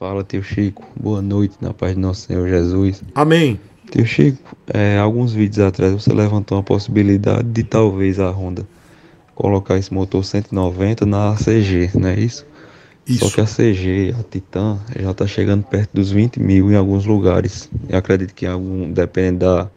Fala, tio Chico. Boa noite, na paz de nosso Senhor Jesus. Amém. Tio Chico, é, alguns vídeos atrás você levantou a possibilidade de talvez a Honda colocar esse motor 190 na CG, não é isso? Isso. Só que a CG, a Titan, já está chegando perto dos 20 mil em alguns lugares. Eu acredito que algum, dependendo da,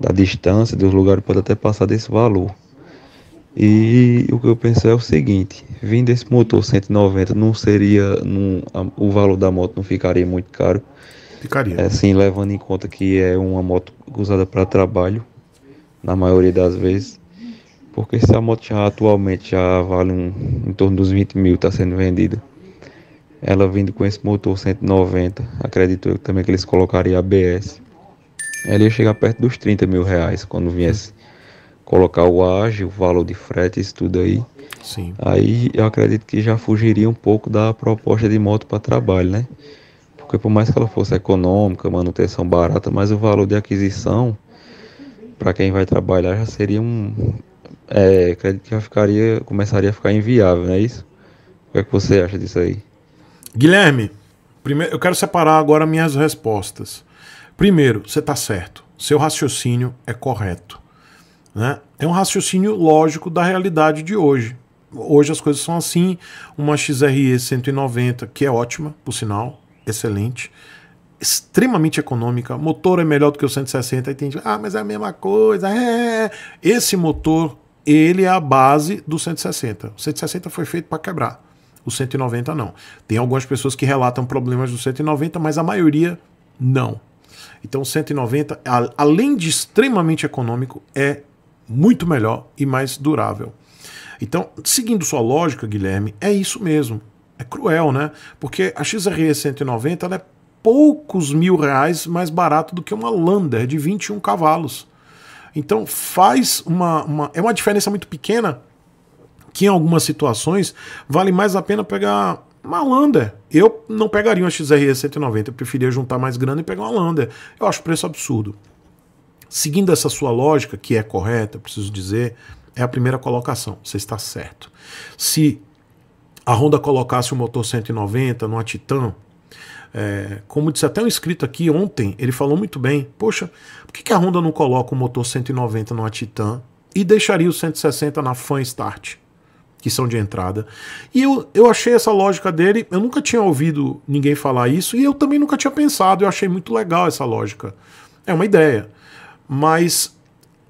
da distância dos lugares, pode até passar desse valor. E o que eu penso é o seguinte: vindo esse motor 190, não seria. Não, a, o valor da moto não ficaria muito caro. Ficaria. Assim, levando em conta que é uma moto usada para trabalho, na maioria das vezes. Porque se a moto já atualmente já vale um, em torno dos 20 mil, está sendo vendida. Ela vindo com esse motor 190, acredito eu também que eles colocariam ABS. Ela ia chegar perto dos 30 mil reais quando viesse colocar o ágio, o valor de frete, isso tudo aí. Sim. Aí eu acredito que já fugiria um pouco da proposta de moto para trabalho, né? Porque por mais que ela fosse econômica, manutenção barata, mas o valor de aquisição para quem vai trabalhar já seria um é, acredito que já ficaria, começaria a ficar inviável, não é isso? O que, é que você acha disso aí? Guilherme, primeiro, eu quero separar agora minhas respostas. Primeiro, você está certo. Seu raciocínio é correto. Né? É um raciocínio lógico da realidade de hoje. Hoje as coisas são assim. Uma XRE 190, que é ótima, por sinal, excelente, extremamente econômica. Motor é melhor do que o 160. Aí tem gente, ah, mas é a mesma coisa. É, é, é. Esse motor, ele é a base do 160. O 160 foi feito para quebrar. O 190 não. Tem algumas pessoas que relatam problemas do 190, mas a maioria não. Então, 190, além de extremamente econômico, é muito melhor e mais durável. Então, seguindo sua lógica, Guilherme, é isso mesmo. É cruel, né? Porque a XRE 190 ela é poucos mil reais mais barato do que uma Lander de 21 cavalos. Então faz uma, uma, É uma diferença muito pequena que em algumas situações vale mais a pena pegar uma Lander. Eu não pegaria uma XRE 190, eu preferia juntar mais grana e pegar uma Lander. Eu acho preço absurdo. Seguindo essa sua lógica, que é correta, preciso dizer, é a primeira colocação, você está certo. Se a Honda colocasse o um motor 190 numa Titan, é, como disse até um inscrito aqui ontem, ele falou muito bem: Poxa, por que, a Honda não coloca o um motor 190 numa Titan e deixaria o 160 na Fan Start? que são de entrada. E eu, eu achei essa lógica dele, eu nunca tinha ouvido ninguém falar isso e eu também nunca tinha pensado, eu achei muito legal essa lógica. É uma ideia mas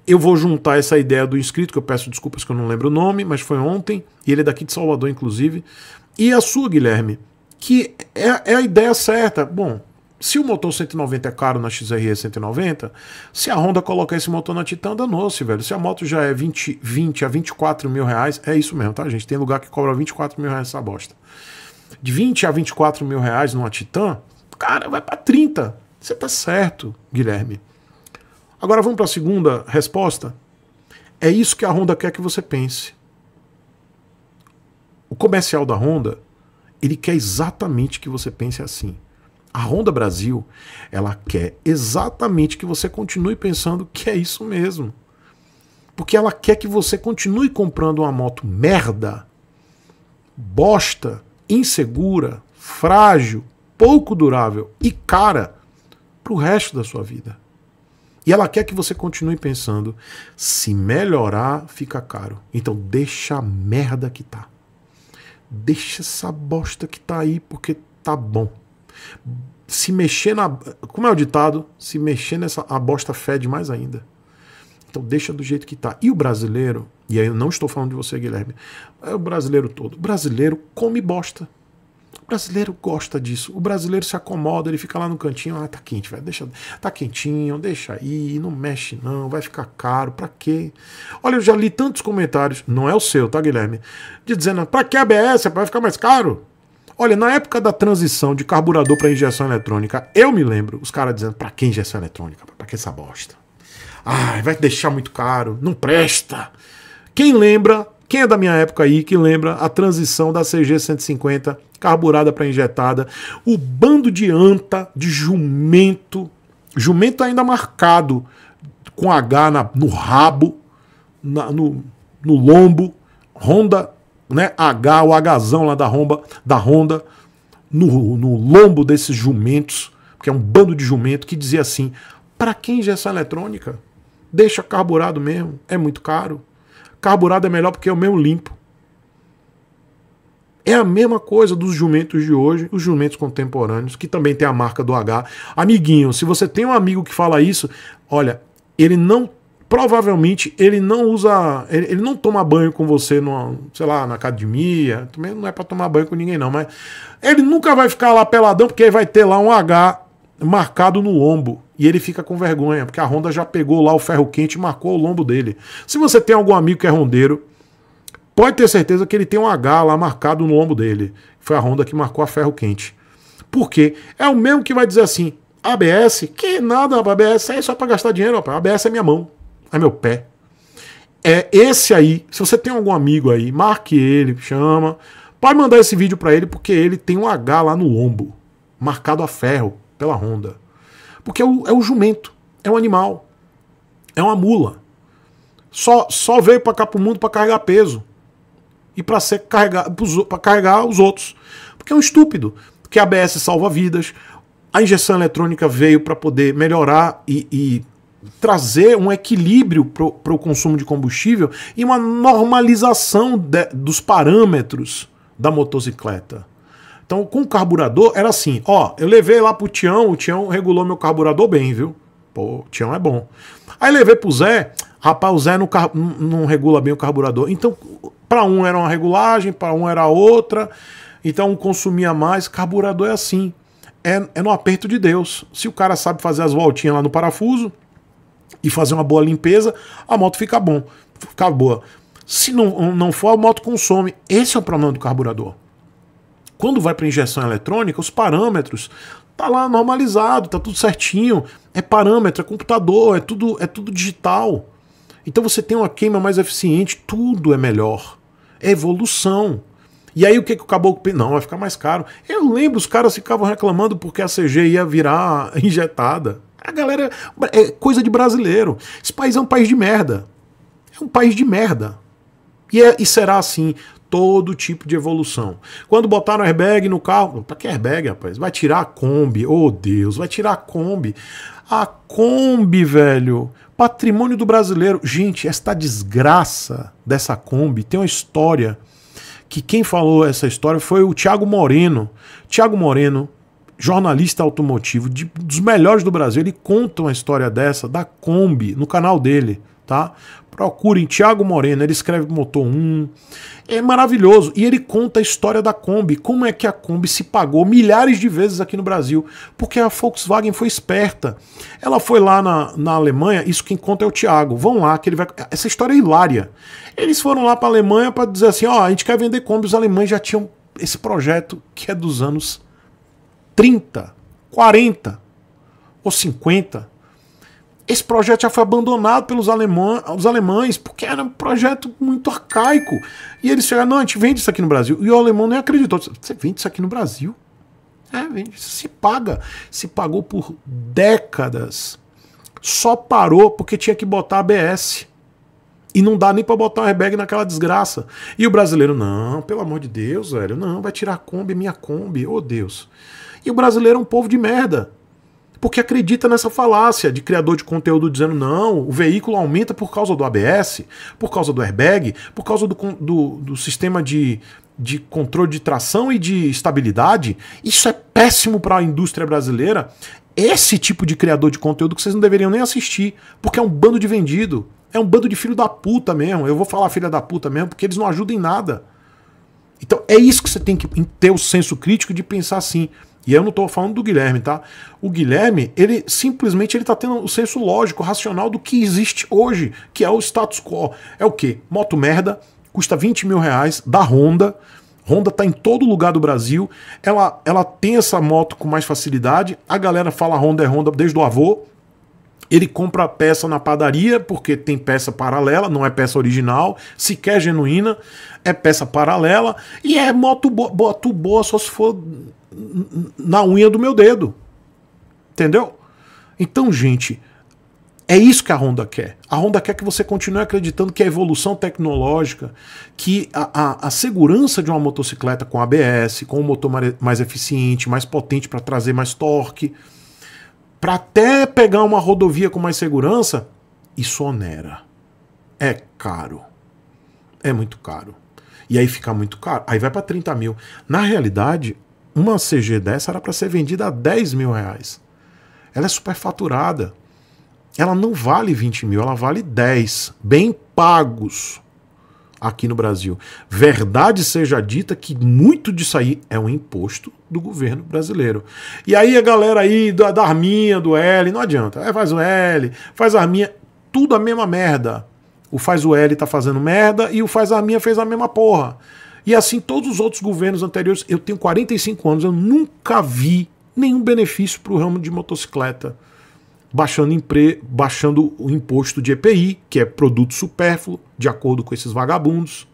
eu vou juntar essa ideia do inscrito, que eu peço desculpas que eu não lembro o nome, mas foi ontem, e ele é daqui de Salvador, inclusive, e a sua, Guilherme, que é, é a ideia certa. Bom, se o motor 190 é caro na XRE 190, se a Honda colocar esse motor na Titan, danou-se, velho. Se a moto já é 20, 20 a 24 mil reais, é isso mesmo, tá, gente? Tem lugar que cobra 24 mil reais essa bosta. De 20 a 24 mil reais numa Titan, cara, vai para 30. Você tá certo, Guilherme. Agora vamos para a segunda resposta. É isso que a Honda quer que você pense. O comercial da Honda, ele quer exatamente que você pense assim. A Honda Brasil, ela quer exatamente que você continue pensando que é isso mesmo. Porque ela quer que você continue comprando uma moto merda, bosta, insegura, frágil, pouco durável e cara para o resto da sua vida. E ela quer que você continue pensando: se melhorar, fica caro. Então deixa a merda que tá. Deixa essa bosta que tá aí, porque tá bom. Se mexer na. Como é o ditado? Se mexer nessa. A bosta fede mais ainda. Então deixa do jeito que tá. E o brasileiro, e aí eu não estou falando de você, Guilherme, é o brasileiro todo. O brasileiro come bosta brasileiro gosta disso. O brasileiro se acomoda, ele fica lá no cantinho, ah, tá quente, velho, deixa, tá quentinho, deixa aí, não mexe não, vai ficar caro, pra quê? Olha, eu já li tantos comentários, não é o seu, tá, Guilherme? De dizendo, pra que ABS? Vai ficar mais caro? Olha, na época da transição de carburador para injeção eletrônica, eu me lembro os caras dizendo, pra que injeção eletrônica? Pra que essa bosta? Ai, vai deixar muito caro, não presta. Quem lembra quem é da minha época aí que lembra a transição da CG 150 carburada para injetada, o bando de anta, de jumento, jumento ainda marcado com H na, no rabo, na, no, no lombo, Honda, né, H, o Hzão lá da Honda, da Honda no, no lombo desses jumentos, que é um bando de jumento que dizia assim: para quem injeção eletrônica? Deixa carburado mesmo, é muito caro. Carburado é melhor porque é o mesmo limpo. É a mesma coisa dos jumentos de hoje, os jumentos contemporâneos, que também tem a marca do H. Amiguinho, se você tem um amigo que fala isso, olha, ele não. Provavelmente ele não usa. Ele, ele não toma banho com você, numa, sei lá, na academia. Também não é para tomar banho com ninguém, não, mas. Ele nunca vai ficar lá peladão, porque aí vai ter lá um H marcado no ombro e ele fica com vergonha, porque a Honda já pegou lá o ferro quente e marcou o lombo dele. Se você tem algum amigo que é rondeiro, pode ter certeza que ele tem um H lá marcado no lombo dele. Foi a Honda que marcou a ferro quente. Por quê? É o mesmo que vai dizer assim: ABS, que nada, ABS é só para gastar dinheiro, rapaz. ABS é minha mão, é meu pé. É esse aí. Se você tem algum amigo aí, marque ele, chama. Pode mandar esse vídeo para ele porque ele tem um H lá no lombo, marcado a ferro pela Honda. Porque é o, é o jumento, é um animal, é uma mula. Só, só veio para cá para o mundo para carregar peso e para ser carregar para carregar os outros, porque é um estúpido. Que a ABS salva vidas, a injeção eletrônica veio para poder melhorar e, e, trazer um equilíbrio para o consumo de combustível e uma normalização de, dos parâmetros da motocicleta. Então, com o carburador, era assim: ó, eu levei lá pro Tião, o Tião regulou meu carburador bem, viu? Pô, o Tião é bom. Aí levei pro Zé, rapaz, o Zé não, não regula bem o carburador. Então, para um era uma regulagem, para um era outra. Então, um consumia mais. Carburador é assim: é, é no aperto de Deus. Se o cara sabe fazer as voltinhas lá no parafuso e fazer uma boa limpeza, a moto fica bom, fica boa. Se não, não for, a moto consome. Esse é o problema do carburador. Quando vai para injeção eletrônica, os parâmetros tá lá normalizado, tá tudo certinho, é parâmetro, é computador, é tudo, é tudo digital. Então você tem uma queima mais eficiente, tudo é melhor. É evolução. E aí o que, que o caboclo Não, vai ficar mais caro. Eu lembro, os caras ficavam reclamando porque a CG ia virar injetada. A galera. É coisa de brasileiro. Esse país é um país de merda. É um país de merda. E, é, e será assim todo tipo de evolução. Quando botaram airbag no carro, para que airbag, rapaz? Vai tirar a Kombi, oh Deus, vai tirar a Kombi. A Kombi, velho, patrimônio do brasileiro. Gente, esta desgraça dessa Kombi tem uma história que quem falou essa história foi o Thiago Moreno. Thiago Moreno, jornalista automotivo de, dos melhores do Brasil, ele conta uma história dessa da Kombi no canal dele, tá? Procurem Tiago Moreno, ele escreve Motor 1. É maravilhoso. E ele conta a história da Kombi, como é que a Kombi se pagou milhares de vezes aqui no Brasil, porque a Volkswagen foi esperta. Ela foi lá na, na Alemanha, isso quem conta é o Tiago. Vão lá, que ele vai. Essa história é hilária. Eles foram lá para a Alemanha para dizer assim: ó, oh, a gente quer vender Kombi. Os alemães já tinham esse projeto que é dos anos 30, 40 ou 50. Esse projeto já foi abandonado pelos alemã, os alemães, porque era um projeto muito arcaico. E eles chegaram, não, a gente vende isso aqui no Brasil. E o alemão nem acreditou. Você vende isso aqui no Brasil? É, vende. Se paga. Se pagou por décadas. Só parou porque tinha que botar ABS. E não dá nem para botar um airbag naquela desgraça. E o brasileiro, não, pelo amor de Deus, velho, não, vai tirar a Kombi, minha Kombi, ô oh Deus. E o brasileiro é um povo de merda porque acredita nessa falácia de criador de conteúdo dizendo não, o veículo aumenta por causa do ABS, por causa do airbag, por causa do, do, do sistema de, de controle de tração e de estabilidade. Isso é péssimo para a indústria brasileira. Esse tipo de criador de conteúdo que vocês não deveriam nem assistir, porque é um bando de vendido. É um bando de filho da puta mesmo. Eu vou falar filha da puta mesmo, porque eles não ajudam em nada. Então é isso que você tem que ter o senso crítico de pensar assim. E eu não estou falando do Guilherme, tá? O Guilherme, ele simplesmente ele tá tendo o senso lógico, racional do que existe hoje, que é o status quo. É o quê? Moto merda, custa 20 mil reais, da Honda. Honda tá em todo lugar do Brasil. Ela, ela tem essa moto com mais facilidade. A galera fala Honda é Honda desde o avô, ele compra a peça na padaria, porque tem peça paralela, não é peça original, sequer genuína, é peça paralela, e é moto boa, moto boa só se for na unha do meu dedo. Entendeu? Então, gente, é isso que a Honda quer. A Honda quer que você continue acreditando que a evolução tecnológica, que a, a, a segurança de uma motocicleta com ABS, com um motor mais eficiente, mais potente para trazer mais torque para até pegar uma rodovia com mais segurança, isso onera. É caro. É muito caro. E aí fica muito caro. Aí vai para 30 mil. Na realidade, uma CG dessa era para ser vendida a 10 mil reais. Ela é superfaturada. Ela não vale 20 mil, ela vale 10. Bem pagos aqui no Brasil. Verdade seja dita que muito disso aí é um imposto do governo brasileiro. E aí a galera aí da, da arminha, do L, não adianta. É, faz o L, faz a arminha, tudo a mesma merda. O faz o L tá fazendo merda e o faz a arminha fez a mesma porra. E assim todos os outros governos anteriores, eu tenho 45 anos, eu nunca vi nenhum benefício para o ramo de motocicleta baixando, empre... baixando o imposto de EPI, que é produto supérfluo, de acordo com esses vagabundos.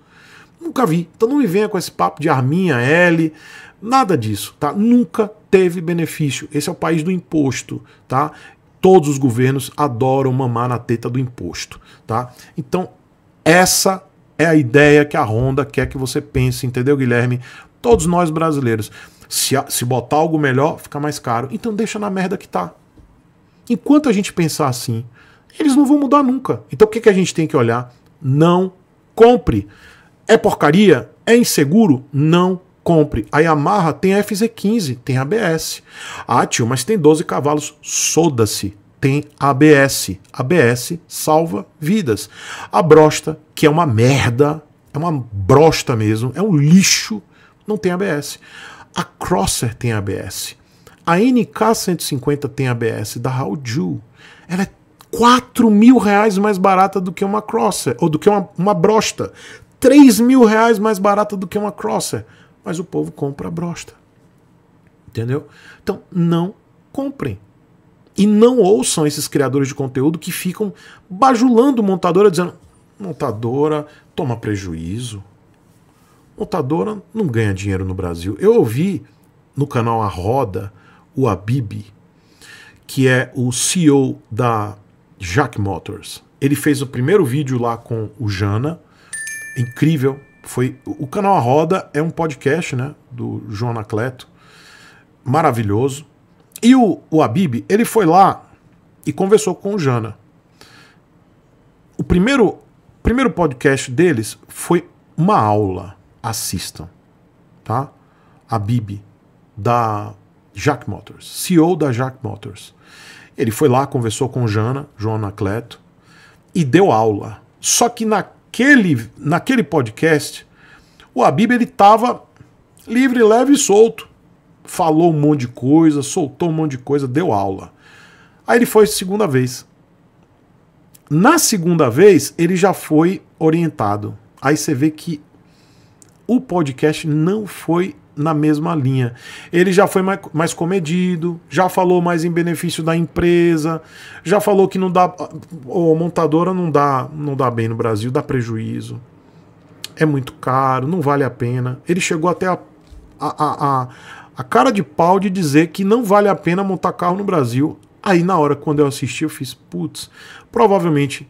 Nunca vi. Então não me venha com esse papo de arminha L, nada disso, tá? Nunca teve benefício. Esse é o país do imposto, tá? Todos os governos adoram mamar na teta do imposto, tá? Então essa é a ideia que a Honda quer que você pense, entendeu, Guilherme? Todos nós brasileiros. Se, se botar algo melhor, fica mais caro. Então deixa na merda que tá. Enquanto a gente pensar assim, eles não vão mudar nunca. Então o que, que a gente tem que olhar? Não compre. É porcaria? É inseguro? Não compre. A Yamaha tem a FZ15, tem ABS. Ah, tio, mas tem 12 cavalos. Soda-se. Tem ABS. ABS salva vidas. A brosta, que é uma merda, é uma brosta mesmo, é um lixo, não tem ABS. A Crosser tem ABS. A NK150 tem ABS da Haoju. Ela é 4 mil reais mais barata do que uma Crosser, ou do que uma, uma brosta. 3 mil reais mais barata do que uma Crosser. Mas o povo compra a brosta. Entendeu? Então, não comprem. E não ouçam esses criadores de conteúdo que ficam bajulando montadora, dizendo: montadora toma prejuízo, montadora não ganha dinheiro no Brasil. Eu ouvi no canal A Roda o Abib, que é o CEO da Jack Motors. Ele fez o primeiro vídeo lá com o Jana, incrível. Foi o canal A Roda é um podcast, né, do João Anacleto, maravilhoso. E o, o Abib, ele foi lá e conversou com o Jana. O primeiro primeiro podcast deles foi uma aula. Assistam, tá? Abib da Jack Motors, CEO da Jack Motors. Ele foi lá, conversou com Jana, João Anacleto, e deu aula. Só que naquele, naquele podcast, o Habib ele livre, leve e solto. Falou um monte de coisa, soltou um monte de coisa, deu aula. Aí ele foi segunda vez. Na segunda vez, ele já foi orientado. Aí você vê que o podcast não foi na mesma linha. Ele já foi mais, mais comedido, já falou mais em benefício da empresa, já falou que não dá. Ou montadora não dá, não dá bem no Brasil, dá prejuízo. É muito caro, não vale a pena. Ele chegou até a, a, a, a cara de pau de dizer que não vale a pena montar carro no Brasil. Aí na hora, quando eu assisti, eu fiz, putz, provavelmente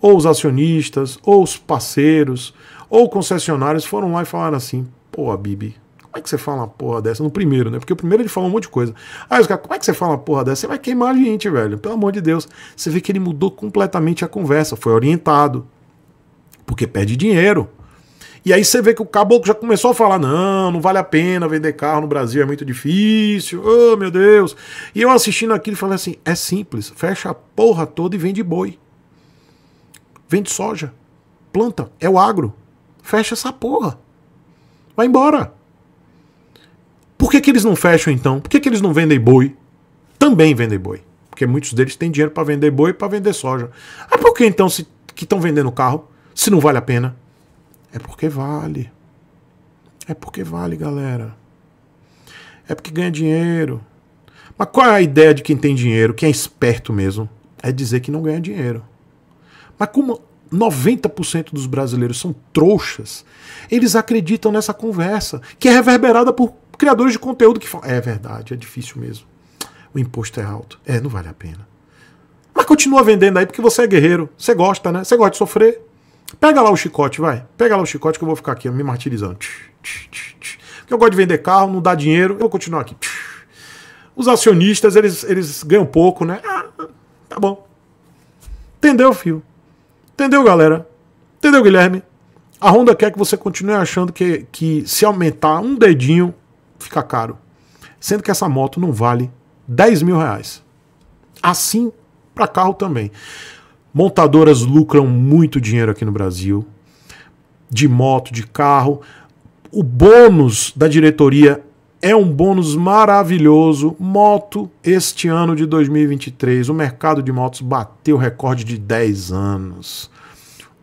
ou os acionistas, ou os parceiros, ou concessionários foram lá e falaram assim: pô, Bibi, como é que você fala uma porra dessa no primeiro, né? Porque o primeiro ele fala um monte de coisa. Aí os caras, como é que você fala uma porra dessa? Você vai queimar a gente, velho. Pelo amor de Deus. Você vê que ele mudou completamente a conversa, foi orientado. Porque perde dinheiro. E aí você vê que o caboclo já começou a falar: não, não vale a pena vender carro no Brasil, é muito difícil, oh meu Deus. E eu assistindo aquilo falei assim: é simples, fecha a porra toda e vende boi. Vende soja. Planta, é o agro. Fecha essa porra. Vai embora. Por que, que eles não fecham então? Por que, que eles não vendem boi? Também vendem boi. Porque muitos deles têm dinheiro para vender boi e para vender soja. Ah, por que então se, que estão vendendo carro? Se não vale a pena? É porque vale. É porque vale, galera. É porque ganha dinheiro. Mas qual é a ideia de quem tem dinheiro, quem é esperto mesmo? É dizer que não ganha dinheiro. Mas como 90% dos brasileiros são trouxas, eles acreditam nessa conversa, que é reverberada por criadores de conteúdo que falam. É verdade, é difícil mesmo. O imposto é alto. É, não vale a pena. Mas continua vendendo aí porque você é guerreiro. Você gosta, né? Você gosta de sofrer. Pega lá o chicote, vai. Pega lá o chicote que eu vou ficar aqui me martirizando. Porque eu gosto de vender carro, não dá dinheiro, eu vou continuar aqui. Os acionistas, eles, eles ganham pouco, né? Ah, tá bom. Entendeu, filho? Entendeu, galera? Entendeu, Guilherme? A Honda quer que você continue achando que, que se aumentar um dedinho, fica caro. Sendo que essa moto não vale 10 mil reais. Assim para carro também. Montadoras lucram muito dinheiro aqui no Brasil, de moto, de carro. O bônus da diretoria é um bônus maravilhoso. Moto, este ano de 2023, o mercado de motos bateu recorde de 10 anos.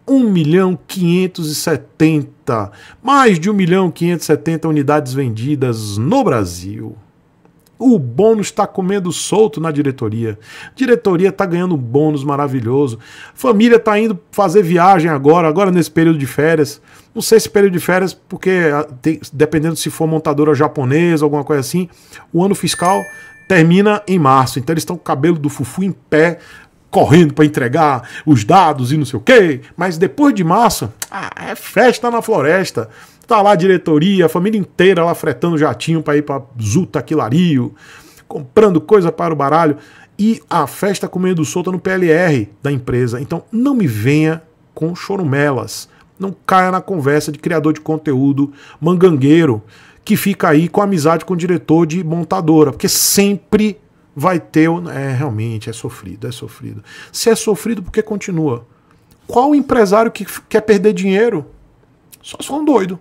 1 milhão 570, mais de 1 milhão 570 unidades vendidas no Brasil. O bônus está comendo solto na diretoria. Diretoria está ganhando um bônus maravilhoso. Família está indo fazer viagem agora, agora nesse período de férias. Não sei se período de férias, porque ah, dependendo se for montadora japonesa, alguma coisa assim, o ano fiscal termina em março. Então eles estão com o cabelo do fufu em pé, correndo para entregar os dados e não sei o quê. Mas depois de março, ah, é festa na floresta. Tá lá a diretoria, a família inteira lá fretando jatinho para ir para Zuta comprando coisa para o baralho. E a festa comendo solta no PLR da empresa. Então não me venha com chorumelas. Não caia na conversa de criador de conteúdo mangangueiro que fica aí com amizade com o diretor de montadora, porque sempre vai ter. É, realmente, é sofrido, é sofrido. Se é sofrido, por que continua? Qual empresário que quer perder dinheiro? Só, for um doido.